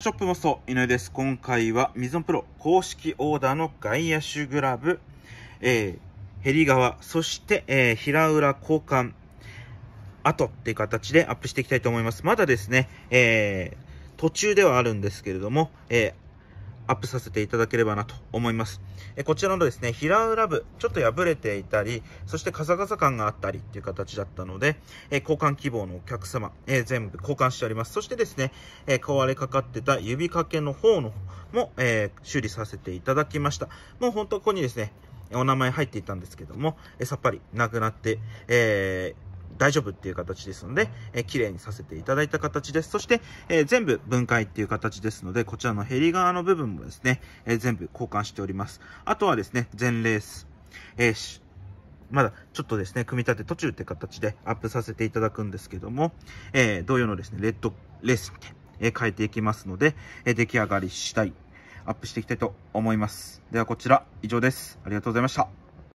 ショップもスう、井上です。今回は、水ゾプロ公式オーダーの外野手グラブ、えー、ヘリ側、そして、えー、平浦交換、後っていう形でアップしていきたいと思います。まだですね、えー、途中ではあるんですけれども、えー、アップさせていただければなと思います。えこちらのですね、平浦部、ちょっと破れていたり、そしてカサカサ感があったりっていう形だったので、え交換希望のお客様、え全部交換してあります。そしてですね、え壊れかかってた指掛けの方のも、え修理させていただきました。もう本当ここにですね、お名前入っていたんですけども、えさっぱりなくなって、えー大丈夫っていう形ですので、えー、綺麗にさせていただいた形です。そして、えー、全部分解っていう形ですので、こちらのヘリ側の部分もですね、えー、全部交換しております。あとはですね、全レース、えーまだちょっとですね、組み立て途中って形でアップさせていただくんですけども、えー、同様のですね、レッドレースに、え変えていきますので、え出来上がり次第、アップしていきたいと思います。ではこちら、以上です。ありがとうございました。